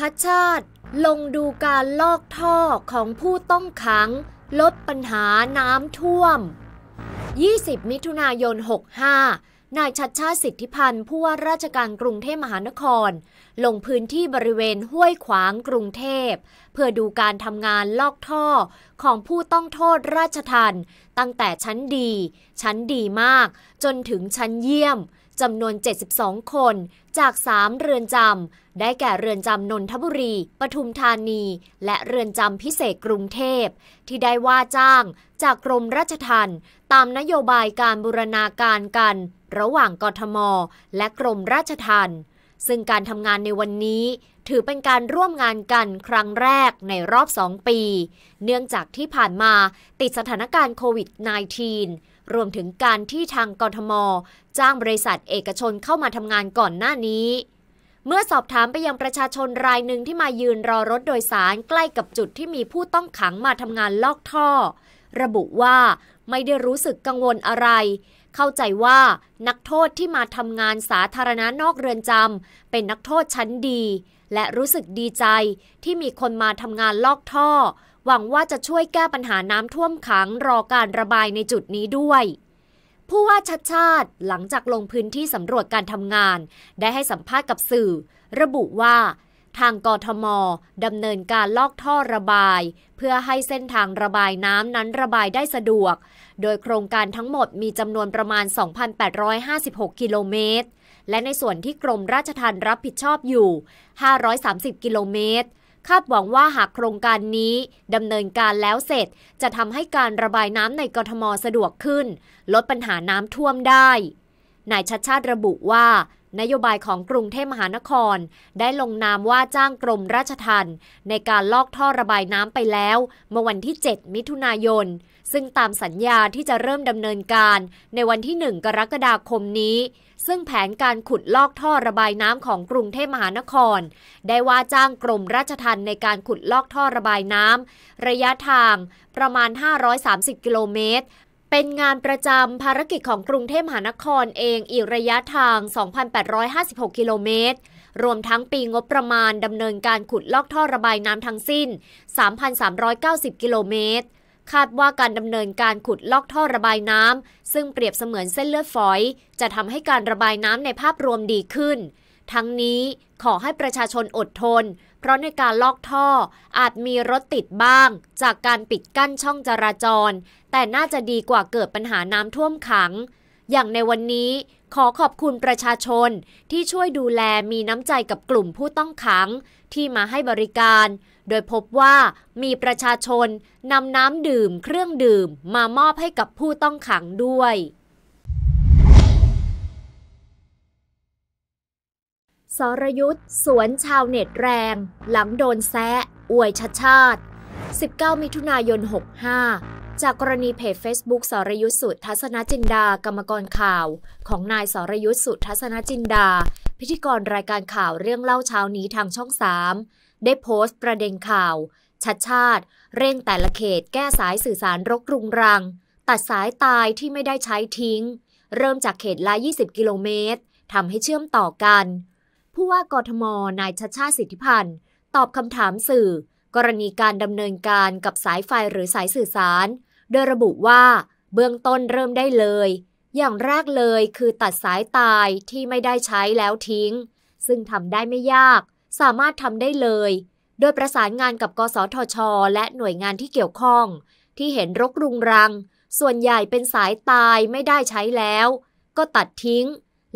ชัดชาติ ลงดูการลอกท่อของผู้ต้องขัง ลดปัญหาน้ำท่วม 20 มิถุนายน 65 นายชัดชาติสิทธิพันธ์ ผู้ว่าราชการกรุงเทพมหานคร ลงพื้นที่บริเวณห้วยขวางกรุงเทพ เพื่อดูการทำงานลอกท่อของผู้ต้องโทษราชทันตั้งแต่ชั้นดี ชั้นดีมากจนถึงชั้นเยี่ยมจำนวน 72 คนจาก 3 เรือนจำได้แก่เรือนจำนนทบุรี ปทุมธานี และเรือนจำพิเศษกรุงเทพ ที่ได้ว่าจ้างจากกรมราชทัณฑ์ตามนโยบายการบูรณาการกัน ระหว่างกทม และกรมราชทัณฑ์ซึ่งการทำงานในวันนี้ ถือเป็นการร่วมงานกันครั้งแรกในรอบ 2 ปี เนื่องจากที่ผ่านมาติดสถานการณ์โควิด -19 รวมถึงการที่ทางกรทม จ้างบริษัทเอกชนเข้ามาทำงานก่อนหน้านี้ เมื่อสอบถามไปยังประชาชนรายหนึ่งที่มายืนรอรถโดยสารใกล้กับจุดที่มีผู้ต้องขังมาทำงานลอกท่อ ระบุว่าไม่ได้รู้สึกกังวลอะไร เข้าใจว่านักโทษที่มาทำงานสาธารณะนอกเรือนจำเป็นนักโทษชั้นดี และรู้สึกดีใจที่มีคนมาทำงานลอกท่อหวังว่าจะช่วยแก้ปัญหาน้ำท่วมขัง รอการระบายในจุดนี้ด้วย ผู้ว่าชัดชาติหลังจากลงพื้นที่สำรวจการทำงาน ได้ให้สัมภาษณ์กับสื่อ ระบุว่า ทางกทมดำเนินการลอกท่อระบาย เพื่อให้เส้นทางระบายน้ำนั้นระบายได้สะดวก โดยโครงการทั้งหมด มีจำนวนประมาณ 2,856 กิโลเมตร และในส่วนที่กรมราชทัณฑ์รับผิดชอบอยู่ 530 กิโลเมตรคาดหวังว่าหากโครงการนี้ดำเนินการแล้วเสร็จ จะทำให้การระบายน้ำในกรทมสะดวกขึ้น ลดปัญหาน้ำท่วมได้ นายชัดชาติระบุว่า นโยบายของกรุงเทพมหานคร ได้ลงนามว่าจ้างกรมราชทัณฑ์ในการลอกท่อระบายน้ำไปแล้ว เมื่อวันที่ 7 มิถุนายนซึ่งตามสัญญาที่จะเริ่มดำเนินการ ในวันที่ 1 กรกฎาคมนี้ ซึ่งแผนการขุดลอกท่อระบายน้ำของกรุงเทพมหานคร ได้ว่าจ้างกรมราชทัณฑ์ในการขุดลอกท่อระบายน้ำระยะทางประมาณ 530กิโลเมตร เป็นงานประจำภารกิจของกรุงเทพมหานครเองอีกระยะทาง 2,856กิโลเมตร รวมทั้งปีงบประมาณดำเนินการขุดลอกท่อระบายน้ำทั้งสิ้น 3,390กิโลเมตรคาดว่าการดำเนินการขุดลอกท่อระบายน้ำซึ่งเปรียบเสมือนเส้นเลือดฝอย จะทำให้การระบายน้ำในภาพรวมดีขึ้น ทั้งนี้ขอให้ประชาชนอดทน เพราะในการลอกท่ออาจมีรถติดบ้าง จากการปิดกั้นช่องจราจร แต่น่าจะดีกว่าเกิดปัญหาน้ำท่วมขังอย่างในวันนี้ขอขอบคุณประชาชนที่ช่วยดูแลมีน้ำใจกับกลุ่มผู้ต้องขังที่มาให้บริการ โดยพบว่ามีประชาชนนำน้ำดื่มเครื่องดื่มมามอบให้กับผู้ต้องขังด้วย สรยุทธ์สวนชาวเน็ตแรง หลังโดนแซะอวยชาชาติ 19 มิถุนายน 65จากกรณีเพจ Facebook สรยุทธสุทัศนจินดากรรมกรข่าว ของนายสรยุทธสุทัศนจินดา พิธีกรรายการข่าวเรื่องเล่าเช้านี้ทางช่องสามได้โพสต์ประเด็นข่าวชัดชาติเร่งแต่ละเขตแก้สายสื่อสารรกรุงรัง ตัดสายตายที่ไม่ได้ใช้ทิ้ง เริ่มจากเขตละ20 กิโลเมตรทำให้เชื่อมต่อกัน ผู้ว่ากทมนายชัดชาติสิทธิพันธ์ตอบคำถามสื่อ กรณีการดำเนินการกับสายไฟหรือสายสื่อสารโดยระบุว่าเบื้องต้นเริ่มได้เลย อย่างแรกเลยคือตัดสายตายที่ไม่ได้ใช้แล้วทิ้ง ซึ่งทำได้ไม่ยาก สามารถทำได้เลย โดยประสานงานกับกสทช และหน่วยงานที่เกี่ยวข้อง ที่เห็นรกรุงรัง ส่วนใหญ่เป็นสายตายไม่ได้ใช้แล้ว ก็ตัดทิ้ง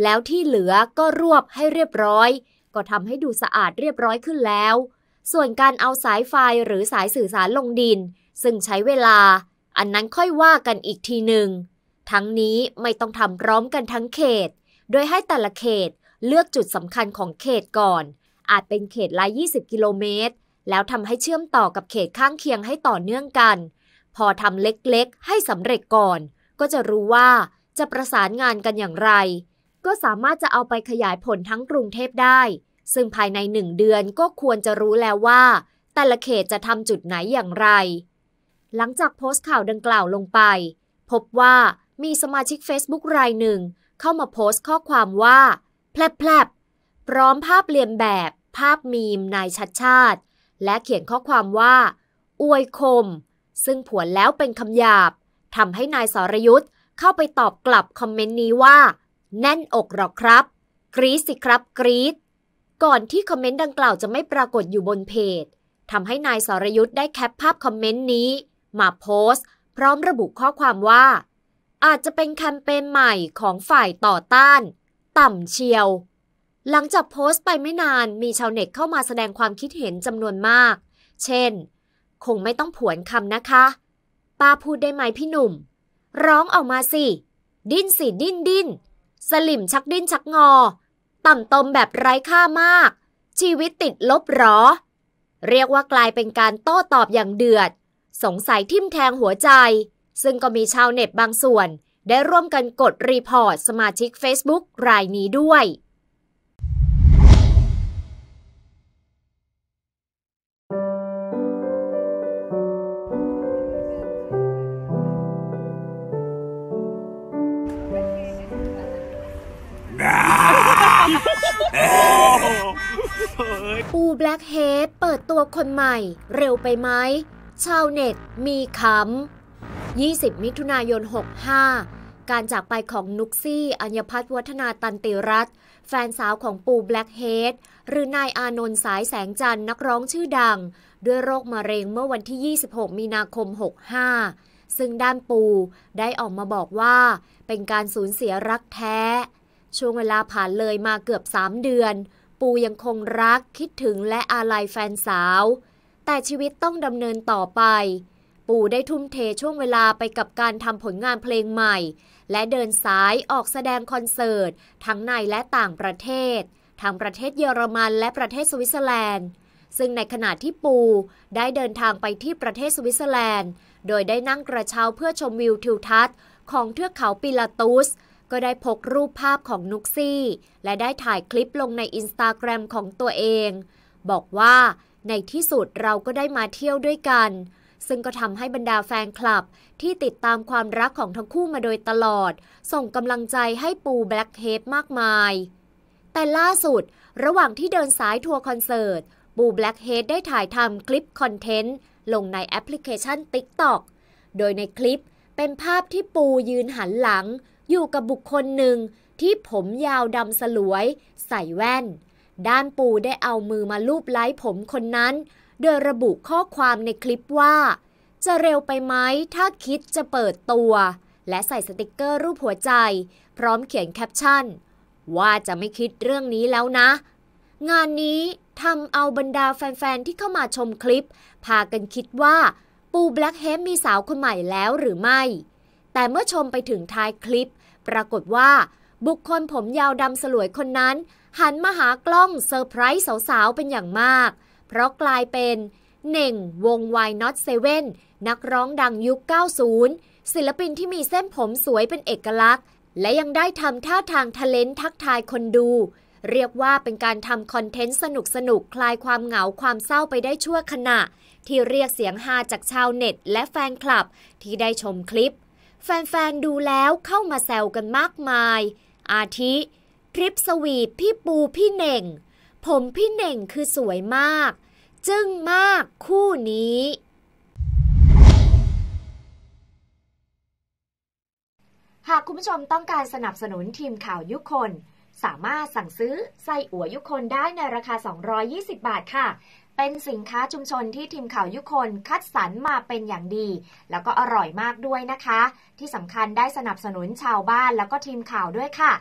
แล้วที่เหลือก็รวบให้เรียบร้อย ก็ทำให้ดูสะอาดเรียบร้อยขึ้นแล้ว ส่วนการเอาสายไฟหรือสายสื่อสารลงดิน ซึ่งใช้เวลาอันนั้นค่อยว่ากันอีกทีหนึ่ง ทั้งนี้ไม่ต้องทำพร้อมกันทั้งเขต โดยให้แต่ละเขตเลือกจุดสำคัญของเขตก่อน อาจเป็นเขตละ20กิโลเมตร แล้วทำให้เชื่อมต่อกับเขตข้างเคียงให้ต่อเนื่องกัน พอทำเล็กๆ ให้สำเร็จก่อน ก็จะรู้ว่าจะประสานงานกันอย่างไร ก็สามารถจะเอาไปขยายผลทั้งกรุงเทพได้ ซึ่งภายในหนึ่งเดือนก็ควรจะรู้แล้วว่า แต่ละเขตจะทำจุดไหนอย่างไรหลังจากโพสต์ข่าวดังกล่าวลงไป พบว่ามีสมาชิก Facebook รายหนึ่ง เข้ามาโพสต์ข้อความว่าแผลบพร้อมภาพเลียนแบบ ภาพมีม นายชัดชาติ และเขียนข้อความว่า อวยคม ซึ่งผวนแล้วเป็นคำหยาบทำให้นายสรยุทธ์ เข้าไปตอบกลับคอมเมนต์นี้ว่า แน่นอกหรอครับ กรี๊สิครับกรี๊ก่อนที่คอมเมนต์ดังกล่าวจะไม่ปรากฏอยู่บนเพจทำให้นายสรยุทธ์ได้แคปภาพคอมเมนต์นี้มาโพสต์พร้อมระบุข้อความว่า อาจจะเป็นแคมเปญใหม่ของฝ่ายต่อต้าน ต่ำเชียว หลังจากโพสต์ไปไม่นานมีชาวเน็ตเข้ามาแสดงความคิดเห็นจำนวนมาก เช่น คงไม่ต้องผวนคำนะคะป้าพูดได้ไหมพี่หนุ่ม ร้องออกมาสิ ดิ้นสิดิ้นดิ้นสลิมชักดิ้นชักงอ ต่ำตมแบบไร้ค่ามาก ชีวิตติดลบหรอเรียกว่ากลายเป็นการโต้ตอบอย่างเดือดสงสัยทิ่มแทงหัวใจ ซึ่งก็มีชาวเน็ตบางส่วน ได้ร่วมกันกดรีพอร์ตสมาชิก Facebook รายนี้ด้วย ปูแบล็กเฮดเปิดตัวคนใหม่ เร็วไปไหมชาวเน็ตมีคำ20 มิถุนายน 65 การจากไปของนุกซี่ อัญพัฒวัฒนาตันติรัตน์ แฟนสาวของปูแบล็กเฮดหรือนายอานนท์สายแสงจันทร์นักร้องชื่อดัง ด้วยโรคมะเร็งเมื่อวันที่ 26 มีนาคม 65 ซึ่งด้านปูได้ออกมาบอกว่า เป็นการสูญเสียรักแท้ ช่วงเวลาผ่านเลยมาเกือบ 3 เดือน ปูยังคงรักคิดถึงและอาลัยแฟนสาวแต่ชีวิตต้องดำเนินต่อไป ปู่ได้ทุ่มเทช่วงเวลาไปกับการทำผลงานเพลงใหม่ และเดินสายออกแสดงคอนเสิร์ตทั้งในและต่างประเทศ ทั้งประเทศเยอรมันและประเทศสวิตเซอร์แลนด์ ซึ่งในขณะที่ปูได้เดินทางไปที่ประเทศสวิตเซอร์แลนด์ โดยได้นั่งกระเช้าเพื่อชมวิวทิวทัศน์ของเทือกเขาปิลาตุสก็ได้พกรูปภาพของนุกซี่ และได้ถ่ายคลิปลงในอินสตาแกรมของตัวเอง บอกว่าในที่สุดเราก็ได้มาเที่ยวด้วยกัน ซึ่งก็ทำให้บรรดาแฟนคลับ ที่ติดตามความรักของทั้งคู่มาโดยตลอด ส่งกำลังใจให้ปูแบล็กเฮดมากมาย แต่ล่าสุดระหว่างที่เดินสายทัวร์คอนเสิร์ต ปูแบล็กเฮดได้ถ่ายทำคลิปคอนเทนต์ ลงในแอปพลิเคชัน TikTok โดยในคลิปเป็นภาพที่ปูยืนหันหลัง อยู่กับบุคคลหนึ่ง ที่ผมยาวดำสลวย ใส่แว่นด้านปูได้เอามือมาลูบไล้ผมคนนั้น โดยระบุข้อความในคลิปว่า จะเร็วไปไหมถ้าคิดจะเปิดตัว และใส่สติกเกอร์รูปหัวใจ พร้อมเขียนแคปชั่น ว่าจะไม่คิดเรื่องนี้แล้วนะ งานนี้ทำเอาบรรดาแฟน ๆ ที่เข้ามาชมคลิป พากันคิดว่า ปูแบล็กเฮมมีสาวคนใหม่แล้วหรือไม่ แต่เมื่อชมไปถึงท้ายคลิป ปรากฏว่า บุคคลผมยาวดำสลวยคนนั้นหันมาหากล้องเซอร์ไพรส์สาว ๆ เป็นอย่างมาก เพราะกลายเป็นเน่งวงวายน็อตเซเว่นนักร้องดังยุค 90 ศิลปินที่มีเส้นผมสวยเป็นเอกลักษณ์ และยังได้ทำท่าทางทะเลนทักทายคนดู เรียกว่าเป็นการทำคอนเทนต์สนุกสนุกคลายความเหงาความเศร้าไปได้ชั่วขณะ ที่เรียกเสียงฮาจากชาวเน็ตและแฟนคลับที่ได้ชมคลิป แฟนๆดูแล้วเข้ามาแซวกันมากมาย อาทิคลิปสวีทพี่ปูพี่เน่ง ผมพี่เน่งคือสวยมาก จึ้งมากคู่นี้ หากคุณผู้ชมต้องการสนับสนุนทีมข่าวยุคนสามารถสั่งซื้อไส้อั่วยุคนได้ในราคา 220 บาทค่ะเป็นสินค้าชุมชนที่ทีมข่าวยุคนคัดสรรมาเป็นอย่างดี แล้วก็อร่อยมากด้วยนะคะ ที่สำคัญได้สนับสนุนชาวบ้านแล้วก็ทีมข่าวด้วยค่ะ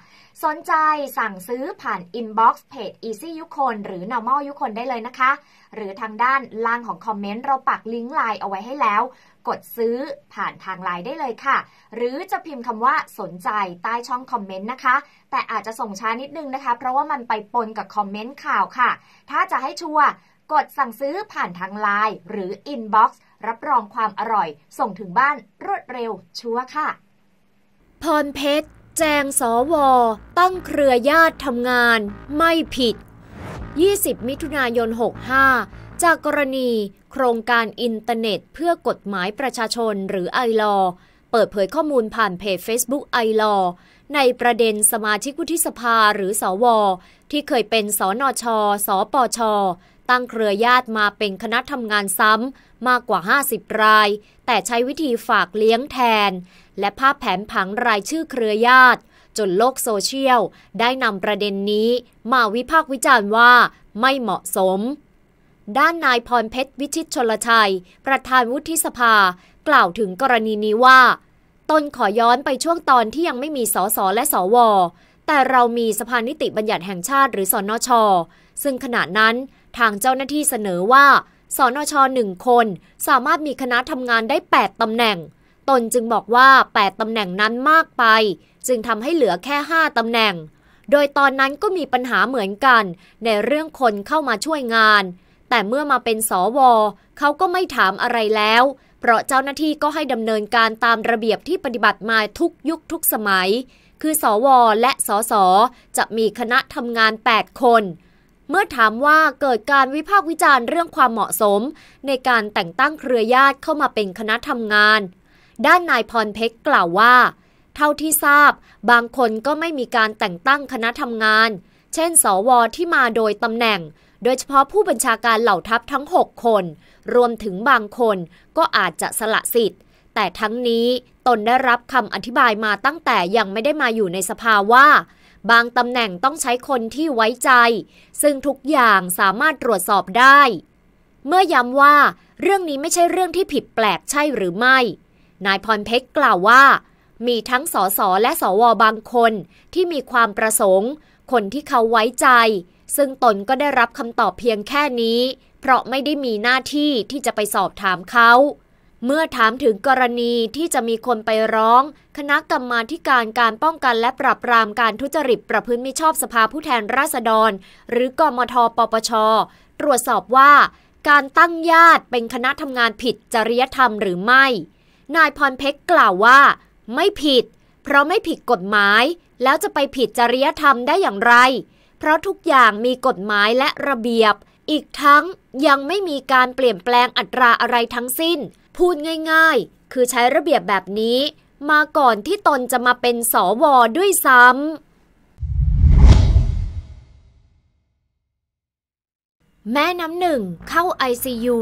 สนใจสั่งซื้อผ่าน อินบ็อกซ์เพจ Easy ยุคนหรือ Normal ยุคนได้เลยนะคะ หรือทางด้านล่างของคอมเมนต์เราปักลิงก์ไลน์เอาไว้ให้แล้ว กดซื้อผ่านทางไลน์ได้เลยค่ะ หรือจะพิมพ์คำว่าสนใจใต้ช่องคอมเมนต์นะคะ แต่อาจจะส่งช้านิดนึงนะคะ เพราะว่ามันไปปนกับคอมเมนต์ข่าวค่ะ ถ้าจะให้ชัวร์กดสั่งซื้อผ่านทางไลน์หรืออินบ็อกซ์รับรองความอร่อย ส่งถึงบ้านรวดเร็วชัวร์ค่ะพรเพชร แจงสอวอตั้งเครือญาติทำงาน ไม่ผิด 20 มิถุนายน 65 จากกรณี โครงการอินเทอร์เน็ต เพื่อกฎหมายประชาชนหรือไอลอ เปิดเผยข้อมูลผ่านเพจ Facebook ไอลอในประเด็นสมาชิกวุฒิสภาหรือสอวอที่เคยเป็นสอนอชอสอปอชอตั้งเครือญาติมาเป็นคณะทำงานซ้ำมากกว่า 50 ราย แต่ใช้วิธีฝากเลี้ยงแทน และภาพแผนผังรายชื่อเครือญาติ จนโลกโซเชียลได้นำประเด็นนี้ มาวิพากษ์วิจารณ์ว่าไม่เหมาะสม ด้านนายพรเพชรวิชิตชลชัย ประธานวุฒิสภา กล่าวถึงกรณีนี้ว่า ตนขอย้อนไปช่วงตอนที่ยังไม่มีสสและสว แต่เรามีสภานิติบัญญัติแห่งชาติหรือสอนอชอซึ่งขณะนั้นทางเจ้าหน้าที่เสนอว่าสนชหนึ่งคนสามารถมีคณะทำงานได้ 8ตำแหน่ง ตนจึงบอกว่า 8ตำแหน่งนั้นมากไป จึงทำให้เหลือแค่ 5ตำแหน่ง โดยตอนนั้นก็มีปัญหาเหมือนกัน ในเรื่องคนเข้ามาช่วยงาน แต่เมื่อมาเป็นสวเขาก็ไม่ถามอะไรแล้ว เพราะเจ้าหน้าที่ก็ให้ดำเนินการตามระเบียบที่ปฏิบัติมาทุกยุคทุกสมัย คือสวและสอสจะมีคณะทำงาน 8 คนเมื่อถามว่าเกิดการวิพากษ์วิจารณ์เรื่องความเหมาะสม ในการแต่งตั้งเครือญาติเข้ามาเป็นคณะทำงาน ด้านนายพรเพชรกล่าวว่า เท่าที่ทราบ บางคนก็ไม่มีการแต่งตั้งคณะทำงาน เช่น สวที่มาโดยตำแหน่ง โดยเฉพาะผู้บัญชาการเหล่าทัพทั้ง6คน รวมถึงบางคนก็อาจจะสละสิทธิ์ แต่ทั้งนี้ตนได้รับคำอธิบายมาตั้งแต่ยังไม่ได้มาอยู่ในสภาว่าบางตำแหน่งต้องใช้คนที่ไว้ใจ ซึ่งทุกอย่างสามารถตรวจสอบได้ เมื่อย้ำว่าเรื่องนี้ไม่ใช่เรื่องที่ผิดแปลกใช่หรือไม่นายพรเพชรกล่าวว่า มีทั้งสสและสวบางคนที่มีความประสงค์ คนที่เขาไว้ใจซึ่งตนก็ได้รับคำตอบเพียงแค่นี้ เพราะไม่ได้มีหน้าที่ที่จะไปสอบถามเขาเมื่อถามถึงกรณีที่จะมีคนไปร้อง คณะกรรมาการการป้องกันและปราบปรามการทุจริตประพฤติมิชอบสภาผู้แทนราษฎร หรือกมทปปชตรวจสอบว่าการตั้งญาติเป็นคณะทำงานผิดจริยธรรมหรือไม่ นายพรเพชรกล่าวว่า ไม่ผิด เพราะไม่ผิดกฎหมาย แล้วจะไปผิดจริยธรรมได้อย่างไร เพราะทุกอย่างมีกฎหมายและระเบียบ อีกทั้งยังไม่มีการเปลี่ยนแปลงอัตราอะไรทั้งสิ้นพูดง่ายๆ คือใช้ระเบียบแบบนี้ มาก่อนที่ตนจะมาเป็นสวด้วยซ้ำ แม่น้ำหนึ่งเข้า ICU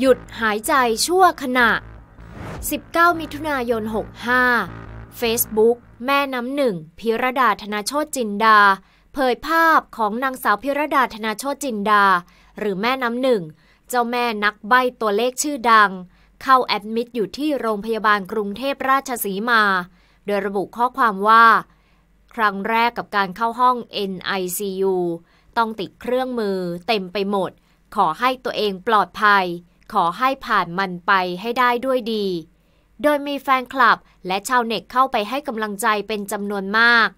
หยุดหายใจชั่วขณะ 19 มิถุนายน 65 Facebook แม่น้ำหนึ่ง พิรดาธนาโชตจินดา เผยภาพของนางสาวพิรดาธนาโชตจินดา หรือแม่น้ำหนึ่ง เจ้าแม่นักใบ้ตัวเลขชื่อดังเข้าแอดมิดอยู่ที่โรงพยาบาลกรุงเทพราชสีมา โดยระบุข้อความว่า ครั้งแรกกับการเข้าห้อง NICU ต้องติดเครื่องมือเต็มไปหมด ขอให้ตัวเองปลอดภัย ขอให้ผ่านมันไปให้ได้ด้วยดี โดยมีแฟนคลับและชาวเน็ตเข้าไปให้กำลังใจเป็นจำนวนมาก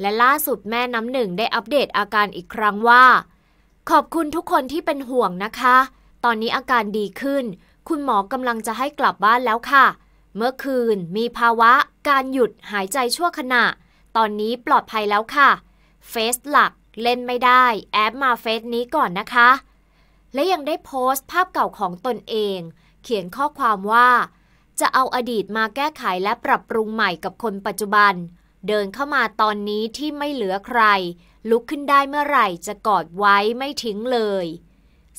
และล่าสุดแม่น้ำหนึ่งได้อัปเดตอาการอีกครั้งว่า ขอบคุณทุกคนที่เป็นห่วงนะคะ ตอนนี้อาการดีขึ้นคุณหมอกำลังจะให้กลับบ้านแล้วค่ะ เมื่อคืนมีภาวะ การหยุดหายใจชั่วขณะ ตอนนี้ปลอดภัยแล้วค่ะ เฟสหลัก เล่นไม่ได้ แอปมาเฟสนี้ก่อนนะคะ และยังได้โพสต์ภาพเก่าของตนเอง เขียนข้อความว่า จะเอาอดีตมาแก้ไขและปรับปรุงใหม่กับคนปัจจุบัน เดินเข้ามาตอนนี้ที่ไม่เหลือใคร ลุกขึ้นได้เมื่อไหร่จะกอดไว้ไม่ทิ้งเลย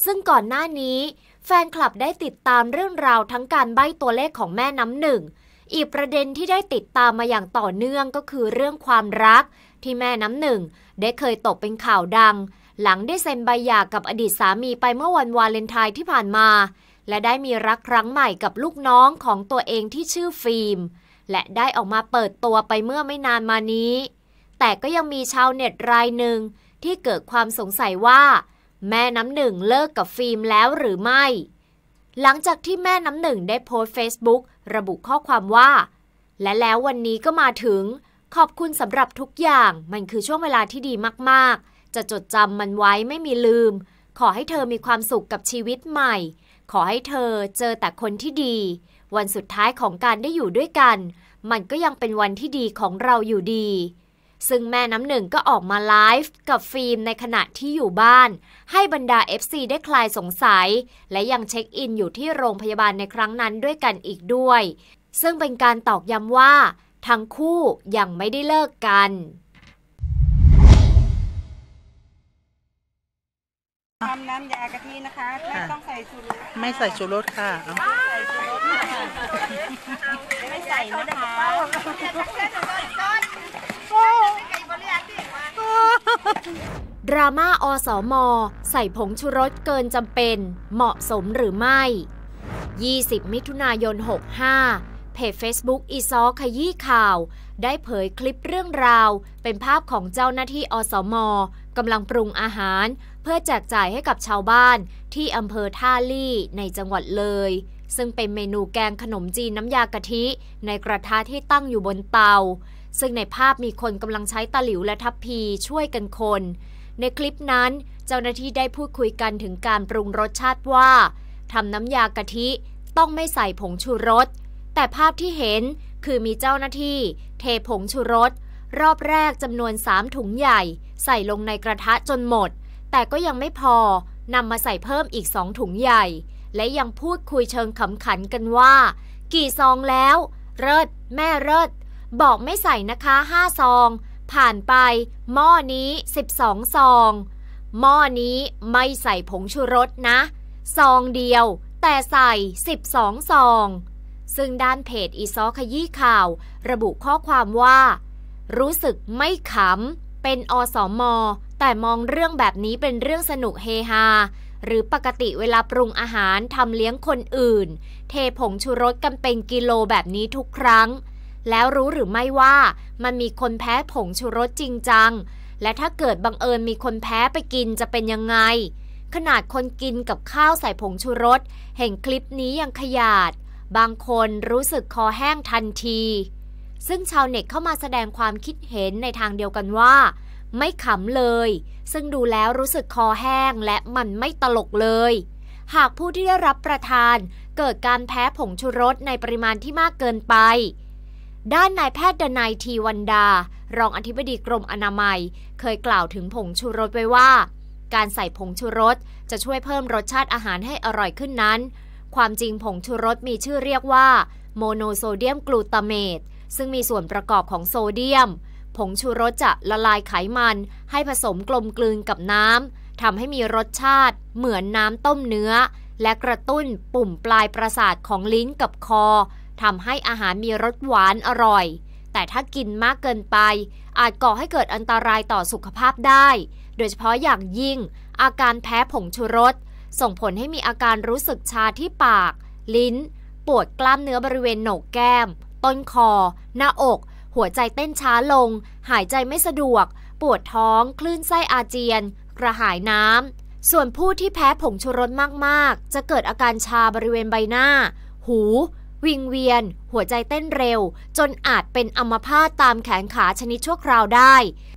ซึ่งก่อนหน้านี้แฟนคลับได้ติดตามเรื่องราวทั้งการใบ้ตัวเลขของแม่น้ำหนึ่ง อีกประเด็นที่ได้ติดตามมาอย่างต่อเนื่องก็คือเรื่องความรักที่แม่น้ำหนึ่ง ได้เคยตกเป็นข่าวดัง หลังได้เซ็นใบหย่ากับอดีตสามีไปเมื่อวันวาเลนไทน์ที่ผ่านมา และได้มีรักครั้งใหม่กับลูกน้องของตัวเองที่ชื่อฟิล์มและได้ออกมาเปิดตัวไปเมื่อไม่นานมานี้ แต่ก็ยังมีชาวเน็ตรายหนึ่งที่เกิดความสงสัยว่าแม่น้ำหนึ่งเลิกกับฟิล์มแล้วหรือไม่ หลังจากที่แม่น้ำหนึ่งได้โพสต์ Facebook ระบุข้อความว่า และแล้ววันนี้ก็มาถึง ขอบคุณสำหรับทุกอย่าง มันคือช่วงเวลาที่ดีมากๆ จะจดจำมันไว้ไม่มีลืม ขอให้เธอมีความสุขกับชีวิตใหม่ ขอให้เธอเจอแต่คนที่ดี วันสุดท้ายของการได้อยู่ด้วยกัน มันก็ยังเป็นวันที่ดีของเราอยู่ดีซึ่งแม่น้ำหนึ่งก็ออกมาไลฟ์กับฟิล์มในขณะที่อยู่บ้าน ให้บรรดา FC ได้คลายสงสัย และยังเช็คอินอยู่ที่โรงพยาบาลในครั้งนั้นด้วยกันอีกด้วย ซึ่งเป็นการตอกย้ำว่า ทั้งคู่ยังไม่ได้เลิกกันทำน้ำยากะทินะคะ ไม่ต้องใส่ชูรสไม่ใส่ชูรสค่ะไม่ใส่นะคะดราม่าอสอมอใส่ผงชูรสเกินจำเป็น เหมาะสมหรือไม่ 20 มิถุนายน 65 เพจ Facebook อีซอ ขยี้ข่าว ได้เผยคลิปเรื่องราวเป็นภาพของเจ้าหน้าที่อสอมอกำลังปรุงอาหาร เพื่อแจกจ่ายให้กับชาวบ้านที่อำเภอท่าลี่ในจังหวัดเลย ซึ่งเป็นเมนูแกงขนมจีนน้ำยากะทิในกระทะที่ตั้งอยู่บนเตาซึ่งในภาพมีคนกำลังใช้ตะหลิว และทัพพี ช่วยกันคน ในคลิปนั้น เจ้าหน้าที่ได้พูดคุยกันถึงการปรุงรสชาติว่าทำน้ำยากะทิต้องไม่ใส่ผงชูรสแต่ภาพที่เห็นคือมีเจ้าหน้าที่ เทผงชูรส รอบแรกจำนวน 3 ถุงใหญ่ ใส่ลงในกระทะจนหมด แต่ก็ยังไม่พอนำมาใส่เพิ่มอีกสองถุงใหญ่ และยังพูดคุยเชิงขำขันกันว่า กี่ซองแล้วเลิศแม่เลิศบอกไม่ใส่นะคะ 5 ซอง ผ่านไป หม้อนี้ 12 ซอง หม้อนี้ไม่ใส่ผงชูรสนะ ซองเดียว แต่ใส่ 12 ซอง ซึ่งด้านเพจอีซอขยี้ข่าว ระบุข้อความว่า รู้สึกไม่ขำเป็นอสอมอแต่มองเรื่องแบบนี้เป็นเรื่องสนุกเฮฮาหรือปกติเวลาปรุงอาหารทำเลี้ยงคนอื่น เทผงชูรสกันเป็นกิโลแบบนี้ทุกครั้งแล้วรู้หรือไม่ว่า มันมีคนแพ้ผงชูรสจริงจัง และถ้าเกิดบังเอิญมีคนแพ้ไปกินจะเป็นยังไง ขนาดคนกินกับข้าวใส่ผงชูรสเห็นคลิปนี้ยังขยาด บางคนรู้สึกคอแห้งทันที ซึ่งชาวเน็ตเข้ามาแสดงความคิดเห็นในทางเดียวกันว่า ไม่ขำเลย ซึ่งดูแล้วรู้สึกคอแห้งและมันไม่ตลกเลย หากผู้ที่ได้รับประทาน เกิดการแพ้ผงชูรสในปริมาณที่มากเกินไปด้านนายแพทย์ดนายทีวันดา รองอธิบดีกรมอนามัย เคยกล่าวถึงผงชูรสไว้ว่า การใส่ผงชูรสจะช่วยเพิ่มรสชาติอาหารให้อร่อยขึ้นนั้น ความจริงผงชูรสมีชื่อเรียกว่าโมโนโซเดียมกลูตาเมตซึ่งมีส่วนประกอบของโซเดียม ผงชูรสจะละลายไขมันให้ผสมกลมกลืนกับน้ำทำให้มีรสชาติเหมือนน้ำต้มเนื้อ และกระตุ้นปุ่มปลายประสาทของลิ้นกับคอทำให้อาหารมีรสหวานอร่อย แต่ถ้ากินมากเกินไป อาจก่อให้เกิดอันตรายต่อสุขภาพได้ โดยเฉพาะอย่างยิ่ง อาการแพ้ผงชูรส ส่งผลให้มีอาการรู้สึกชาที่ปาก ลิ้น ปวดกล้ามเนื้อบริเวณโหนกแก้ม ต้นคอ หน้าอก หัวใจเต้นช้าลง หายใจไม่สะดวก ปวดท้อง คลื่นไส้อาเจียน กระหายน้ำ ส่วนผู้ที่แพ้ผงชูรสมาก ๆ จะเกิดอาการชาบริเวณใบหน้า หูวิงเวียน หัวใจเต้นเร็ว จนอาจเป็นอัมพาตตามแขนขาชนิดชั่วคราวได้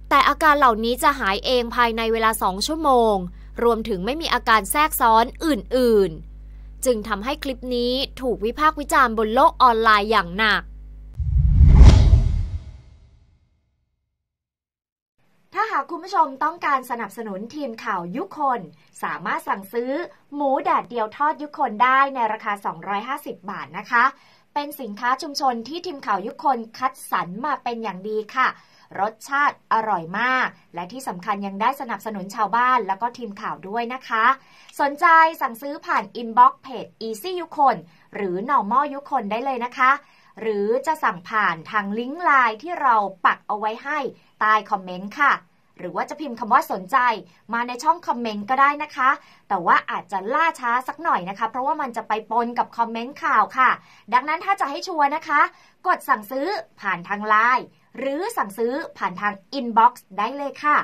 แต่อาการเหล่านี้จะหายเองภายในเวลาสองชั่วโมง รวมถึงไม่มีอาการแทรกซ้อนอื่นๆ จึงทำให้คลิปนี้ถูกวิพากษ์วิจารณ์บนโลกออนไลน์อย่างหนักถ้าหากคุณผู้ชมต้องการสนับสนุนทีมข่าวยุคนสามารถสั่งซื้อหมูแดดเดียวทอดยุคนได้ในราคา 250 บาทนะคะ เป็นสินค้าชุมชนที่ทีมข่าวยุคนคัดสรรมาเป็นอย่างดีค่ะ รสชาติอร่อยมาก และที่สำคัญยังได้สนับสนุนชาวบ้านแล้วก็ทีมข่าวด้วยนะคะ สนใจสั่งซื้อผ่านอินบ็อกซ์เพจ Easy ยุคนหรือ n o r ม a อยุคนได้เลยนะคะ หรือจะสั่งผ่านทางลิงก์ไลน์ที่เราปักเอาไว้ให้ใต้คอมเมนต์ค่ะหรือว่าจะพิมพ์คำว่าสนใจมาในช่องคอมเมนต์ก็ได้นะคะ แต่ว่าอาจจะล่าช้าสักหน่อยนะคะ เพราะว่ามันจะไปปนกับคอมเมนต์ข่าวค่ะ ดังนั้นถ้าจะให้ชัวร์นะคะ กดสั่งซื้อผ่านทางไลน์หรือสั่งซื้อผ่านทางอินบ็อกซ์ได้เลยค่ะ